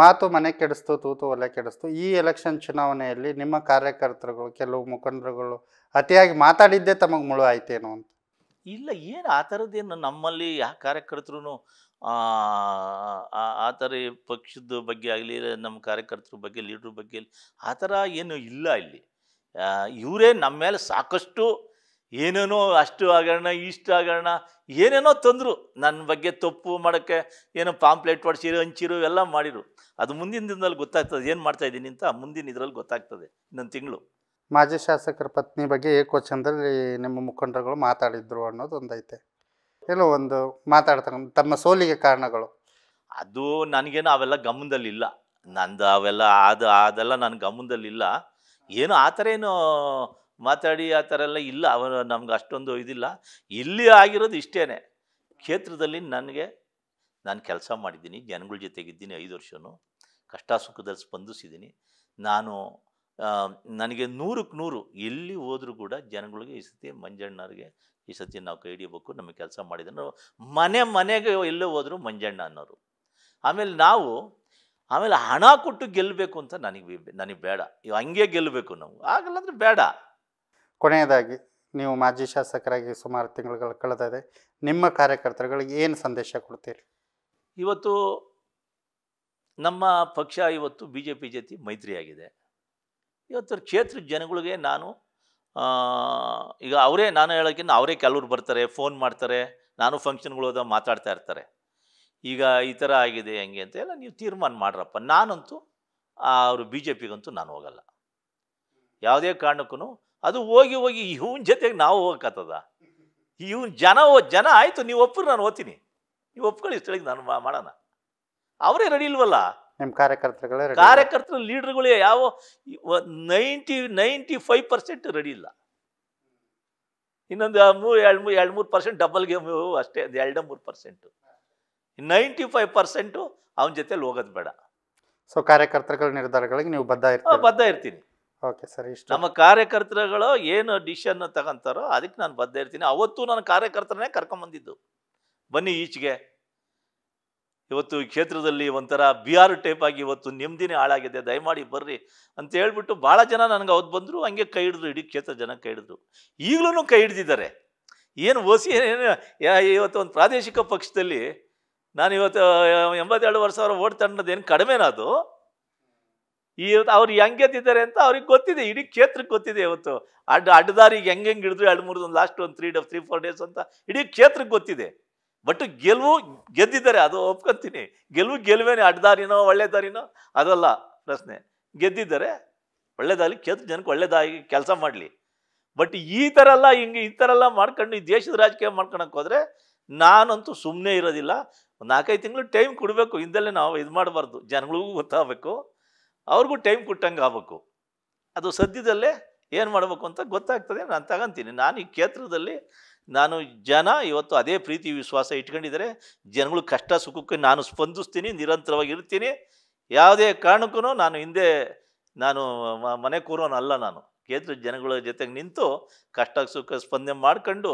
ಮಾತು ಮನೆ ಕೆಡಿಸ್ತು ತೂತು ಒಲೆ ಕೆಡಿಸ್ತು ಈ ಎಲೆಕ್ಷನ್ ಚುನಾವಣೆಯಲ್ಲಿ ನಿಮ್ಮ ಕಾರ್ಯಕರ್ತರುಗಳು ಕೆಲವು ಮುಖಂಡರುಗಳು ಅತಿಯಾಗಿ ಮಾತಾಡಿದ್ದೇ ತಮಗೆ ಮುಳು ಆಯ್ತೇನೋ ಅಂತ ಇಲ್ಲ ಏನು ಆ ಥರದ್ದೇನು ನಮ್ಮಲ್ಲಿ ಯಾವ ಕಾರ್ಯಕರ್ತರು ಆ ಥರ ಪಕ್ಷದ ಬಗ್ಗೆ ಆಗಲಿ ನಮ್ಮ ಕಾರ್ಯಕರ್ತರ ಬಗ್ಗೆ ಲೀಡ್ರ್ ಬಗ್ಗೆ ಆ ಥರ ಏನು ಇಲ್ಲ ಇಲ್ಲಿ ಇವರೇ ನಮ್ಮ ಮೇಲೆ ಸಾಕಷ್ಟು ಏನೇನೋ ಅಷ್ಟು ಆಗೋಣ ಇಷ್ಟು ಆಗೋಣ ಏನೇನೋ ತೊಂದರು ನನ್ನ ಬಗ್ಗೆ ತಪ್ಪು ಮಾಡೋಕ್ಕೆ ಏನೋ ಪಾಂಪ್ಲೆಟ್ ಹೊಡ್ಸಿರು ಹಂಚಿರು ಎಲ್ಲ ಮಾಡಿರು ಅದು ಮುಂದಿನ ದಿನದಲ್ಲಿ ಗೊತ್ತಾಗ್ತದೆ ಏನು ಮಾಡ್ತಾ ಇದ್ದೀನಿ ಅಂತ ಮುಂದಿನ ಇದರಲ್ಲಿ ಗೊತ್ತಾಗ್ತದೆ ಇನ್ನೊಂದು ತಿಂಗಳು ಮಾಜಿ ಶಾಸಕರ ಪತ್ನಿ ಬಗ್ಗೆ ಏಕವಚನದಲ್ಲಿ ನಿಮ್ಮ ಮುಖಂಡರುಗಳು ಮಾತಾಡಿದ್ರು ಅನ್ನೋದು ಒಂದೈತೆ ಏನೋ ಒಂದು ಮಾತಾಡ್ತಾರೆ ತಮ್ಮ ಸೋಲಿಗೆ ಕಾರಣಗಳು ಅದು ನನಗೇನು ಅವೆಲ್ಲ ಗಮನದಲ್ಲಿಲ್ಲ ನಂದು ಅವೆಲ್ಲ ಅದು ಅದೆಲ್ಲ ನನ್ನ ಗಮನದಲ್ಲಿಲ್ಲ ಏನು ಆ ಥರ ಏನು ಮಾತಾಡಿ ಆ ಥರ ಎಲ್ಲ ಇಲ್ಲ ಅವನು ನಮ್ಗೆ ಅಷ್ಟೊಂದು ಇದಿಲ್ಲ ಇಲ್ಲಿ ಆಗಿರೋದು ಇಷ್ಟೇ ಕ್ಷೇತ್ರದಲ್ಲಿ ನನಗೆ ನಾನು ಕೆಲಸ ಮಾಡಿದ್ದೀನಿ ಜನಗಳ ಜೊತೆಗಿದ್ದೀನಿ ಐದು ವರ್ಷವೂ ಕಷ್ಟ ಸುಖದಲ್ಲಿ ಸ್ಪಂದಿಸಿದ್ದೀನಿ ನಾನು ನನಗೆ ನೂರಕ್ಕೆ ನೂರು ಎಲ್ಲಿ ಹೋದರೂ ಕೂಡ ಜನಗಳಿಗೆ ಈ ಸತಿ ಮಂಜಣ್ಣವ್ರಿಗೆ ಈ ಸತಿ ನಾವು ಕೈ ಹಿಡಿಯಬೇಕು ನಮಗೆ ಕೆಲಸ ಮಾಡಿದ್ರು ಮನೆ ಮನೆಗೆ ಎಲ್ಲೇ ಹೋದರೂ ಮಂಜಣ್ಣ ಅನ್ನೋರು ಆಮೇಲೆ ನಾವು ಆಮೇಲೆ ಹಣ ಕೊಟ್ಟು ಗೆಲ್ಲಬೇಕು ಅಂತ ನನಗೆ ನನಗೆ ಬೇಡ ಇವು ಹಂಗೆ ಗೆಲ್ಲಬೇಕು ನಾವು ಆಗಲ್ಲ ಬೇಡ ಕೊನೆಯದಾಗಿ ನೀವು ಮಾಜಿ ಶಾಸಕರಾಗಿ ಸುಮಾರು ತಿಂಗಳುಗಳು ಕಳೆದಿದೆ ನಿಮ್ಮ ಕಾರ್ಯಕರ್ತರುಗಳಿಗೆ ಏನು ಸಂದೇಶ ಕೊಡ್ತೀರಿ ಇವತ್ತು ನಮ್ಮ ಪಕ್ಷ ಇವತ್ತು ಬಿ ಜೆ ಪಿ ಜೊತೆ ಮೈತ್ರಿಯಾಗಿದೆ ಇವತ್ತು ಕ್ಷೇತ್ರದ ಜನಗಳಿಗೆ ನಾನು ಈಗ ಅವರೇ ನಾನು ಹೇಳೋಕ್ಕಿಂತ ಅವರೇ ಕೆಲವ್ರು ಬರ್ತಾರೆ ಫೋನ್ ಮಾಡ್ತಾರೆ ನಾನು ಫಂಕ್ಷನ್ಗಳು ಹೋದಾಗ ಮಾತಾಡ್ತಾ ಇರ್ತಾರೆ ಈಗ ಈ ಥರ ಆಗಿದೆ ಹೆಂಗೆ ಅಂತ ಎಲ್ಲ ನೀವು ತೀರ್ಮಾನ ಮಾಡ್ರಪ್ಪ ನಾನಂತೂ ಅವರು ಬಿ ಜೆ ಪಿಗಂತೂ ನಾನು ಹೋಗಲ್ಲ ಯಾವುದೇ ಕಾರಣಕ್ಕೂ ಅದು ಹೋಗಿ ಹೋಗಿ ಇವ್ನ ಜೊತೆಗೆ ನಾವು ಹೋಗಕತ್ತದ ಇವನ್ ಜನ ಜನ ಆಯ್ತು ನೀವು ಒಪ್ಪರು ನಾನು ಓದ್ತೀನಿ ನೀವು ಒಪ್ಕೊಳ್ಳಿ ಸ್ಥಳಕ್ಕೆ ನಾನು ಮಾಡೋಣ ಅವರೇ ರೆಡಿ ಇಲ್ವಲ್ಲ ನಿಮ್ಮ ಕಾರ್ಯಕರ್ತರುಗಳೇ ಕಾರ್ಯಕರ್ತರು ಲೀಡರ್ಗಳೇ ಯಾವ ninety ninety five percent ready ಇಲ್ಲ ಇನ್ನೊಂದು ಮೂರು ಎರಡು ಮೂರು ಎರಡು ಮೂರು ಪರ್ಸೆಂಟ್ ಡಬಲ್ ಗೇಮ್ ಅಷ್ಟೇ ಎರಡು ಮೂರು ಪರ್ಸೆಂಟು ನೈಂಟಿ ಫೈವ್ ಪರ್ಸೆಂಟು ಅವನ ಜೊತೆಲಿ ಹೋಗೋದು ಬೇಡ ಸೊ ಕಾರ್ಯಕರ್ತರುಗಳ ನಿರ್ಧಾರಗಳಿಗೆ ನೀವು ಬದ್ಧ ಇರ್ತೀವಿ ಬದ್ಧ ಇರ್ತೀನಿ ಓಕೆ ಸರ್ ನಮ್ಮ ಕಾರ್ಯಕರ್ತರುಗಳು ಏನು ಡಿಸಿಷನ್ ತಗೊಂತಾರೋ ಅದಕ್ಕೆ ನಾನು ಬದ್ಧ ಇರ್ತೀನಿ ಅವತ್ತು ನನ್ನ ಕಾರ್ಯಕರ್ತರನ್ನೇ ಕರ್ಕೊಂಬಂದಿದ್ದು ಬನ್ನಿ ಈಚೆಗೆ ಇವತ್ತು ಕ್ಷೇತ್ರದಲ್ಲಿ ಒಂಥರ ಬಿ ಆರ್ ಟೈಪ್ ಆಗಿ ಇವತ್ತು ನೆಮ್ಮದಿನೇ ಹಾಳಾಗಿದೆ ದಯಮಾಡಿ ಬರ್ರಿ ಅಂತ ಹೇಳ್ಬಿಟ್ಟು ಭಾಳ ಜನ ನನಗೆ ಅವತ್ತು ಬಂದರು ಹಂಗೆ ಕೈ ಹಿಡಿದ್ರು ಇಡೀ ಕ್ಷೇತ್ರ ಜನ ಕೈ ಹಿಡಿದ್ರು ಈಗಲೂ ಕೈ ಹಿಡ್ದಿದ್ದಾರೆ ಏನು ಓಸಿ ಏನು ಇವತ್ತು ಒಂದು ಪ್ರಾದೇಶಿಕ ಪಕ್ಷದಲ್ಲಿ ನಾನು ಇವತ್ತು ಎಂಬತ್ತೆರಡು ವರ್ಷ ಸಾವಿರ ಓಟ್ ತಂಡದೇನು ಕಡಿಮೆನಾ ಅದು ಈ ಅವ್ರು ಹೆಂಗೆದ್ದಿದ್ದಾರೆ ಅಂತ ಅವ್ರಿಗೆ ಗೊತ್ತಿದೆ ಇಡೀ ಕ್ಷೇತ್ರಕ್ಕೆ ಗೊತ್ತಿದೆ ಇವತ್ತು ಅಡ್ಡ ಅಡ್ಡದಾರಿಗೆ ಹೆಂಗೆ ಹೆಂಗೆ ಹಿಡಿದ್ರು ಎರಡು ಮೂರು ಒಂದು ಲಾಸ್ಟ್ ಒಂದು three days three four days ಅಂತ ಇಡೀ ಕ್ಷೇತ್ರಕ್ಕೆ ಗೊತ್ತಿದೆ ಬಟ್ ಗೆಲುವು ಗೆದ್ದಿದ್ದಾರೆ ಅದು ಒಪ್ಕೊಂತೀನಿ ಗೆಲುವು ಗೆಲುವೇನೆ ಅಡ್ಡದಾರಿನೋ ಒಳ್ಳೆ ಅದಲ್ಲ ಪ್ರಶ್ನೆ ಗೆದ್ದಿದ್ದಾರೆ ಒಳ್ಳೇದಾಗಲಿ ಕ್ಷೇತ್ರ ಜನಕ್ಕೆ ಒಳ್ಳೇದಾಗಿ ಕೆಲಸ ಮಾಡಲಿ ಬಟ್ ಈ ಥರ ಎಲ್ಲ ಹಿಂಗೆ ಈ ಥರ ಎಲ್ಲ ಮಾಡ್ಕೊಂಡು ಈ ದೇಶದ ರಾಜಕೀಯ ಮಾಡ್ಕೊಳಕ್ಕೆ ಹೋದರೆ ನಾನಂತೂ ಸುಮ್ಮನೆ ಇರೋದಿಲ್ಲ ಒಂದು ನಾಲ್ಕೈದು ತಿಂಗಳು ಟೈಮ್ ಕೊಡಬೇಕು ಹಿಂದಲ್ಲೇ ನಾವು ಇದು ಮಾಡಬಾರ್ದು ಜನಗಳಿಗೂ ಗೊತ್ತಾಗಬೇಕು ಅವ್ರಿಗೂ ಟೈಮ್ ಕೊಟ್ಟಂಗೆ ಆಗ್ಬೇಕು ಅದು ಸದ್ಯದಲ್ಲೇ ಏನು ಮಾಡಬೇಕು ಅಂತ ಗೊತ್ತಾಗ್ತದೆ ನಾನು ತಗೊಂತೀನಿ ನಾನು ಈ ಕ್ಷೇತ್ರದಲ್ಲಿ ನಾನು ಜನ ಇವತ್ತು ಅದೇ ಪ್ರೀತಿ ವಿಶ್ವಾಸ ಇಟ್ಕೊಂಡಿದ್ದಾರೆ ಜನಗಳು ಕಷ್ಟ ಸುಖಕ್ಕೆ ನಾನು ಸ್ಪಂದಿಸ್ತೀನಿ ನಿರಂತರವಾಗಿ ಇರ್ತೀನಿ ಯಾವುದೇ ಕಾರಣಕ್ಕೂ ನಾನು ಹಿಂದೆ ನಾನು ಮನೆ ಕೂರೋನಲ್ಲ ನಾನು ಕ್ಷೇತ್ರ ಜನಗಳ ಜೊತೆಗೆ ನಿಂತು ಕಷ್ಟ ಸುಖ ಸ್ಪಂದನೆ ಮಾಡಿಕೊಂಡು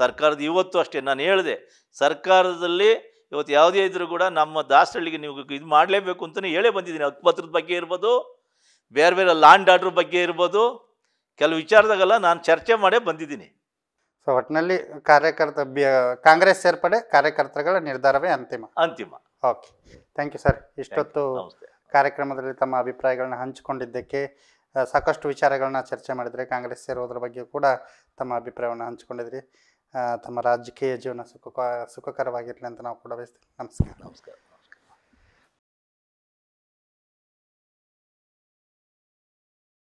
ಸರ್ಕಾರದ ಇವತ್ತು ಅಷ್ಟೇ ನಾನು ಹೇಳಿದೆ ಸರ್ಕಾರದಲ್ಲಿ ಇವತ್ತು ಯಾವುದೇ ಇದ್ದರೂ ಕೂಡ ನಮ್ಮ ದಾಸರಳ್ಳಿಗೆ ನೀವು ಇದು ಮಾಡಲೇಬೇಕು ಅಂತಲೇ ಹೇಳೇ ಬಂದಿದ್ದೀನಿ ಹಕ್ಕುಪತ್ರದ ಬಗ್ಗೆ ಇರ್ಬೋದು ಬೇರೆ ಬೇರೆ ಲ್ಯಾಂಡ್ ಆರ್ಡ್ರ್ ಬಗ್ಗೆ ಇರ್ಬೋದು ಕೆಲವು ವಿಚಾರದಾಗೆಲ್ಲ ನಾನು ಚರ್ಚೆ ಮಾಡೇ ಬಂದಿದ್ದೀನಿ ಸೊ ಒಟ್ಟಿನಲ್ಲಿ ಕಾರ್ಯಕರ್ತ ಕಾಂಗ್ರೆಸ್ ಸೇರ್ಪಡೆ ಕಾರ್ಯಕರ್ತರುಗಳ ನಿರ್ಧಾರವೇ ಅಂತಿಮ ಅಂತಿಮ ಓಕೆ ಥ್ಯಾಂಕ್ ಯು ಸರ್ ಇಷ್ಟೊತ್ತು ಕಾರ್ಯಕ್ರಮದಲ್ಲಿ ತಮ್ಮ ಅಭಿಪ್ರಾಯಗಳನ್ನ ಹಂಚಿಕೊಂಡಿದ್ದಕ್ಕೆ ಸಾಕಷ್ಟು ವಿಚಾರಗಳನ್ನ ಚರ್ಚೆ ಮಾಡಿದರೆ ಕಾಂಗ್ರೆಸ್ ಸೇರೋದ್ರ ಬಗ್ಗೆ ಕೂಡ ತಮ್ಮ ಅಭಿಪ್ರಾಯವನ್ನು ಹಂಚಿಕೊಂಡಿದ್ರಿ ತಮ್ಮ ರಾಜಕೀಯ ಜೀವನ ಸುಖ ಸುಖಕರವಾಗಿರಲಿ ಅಂತ ನಾವು ಕೂಡ ಬಯಸ್ತೀವಿ ನಮಸ್ಕಾರ ನಮಸ್ಕಾರ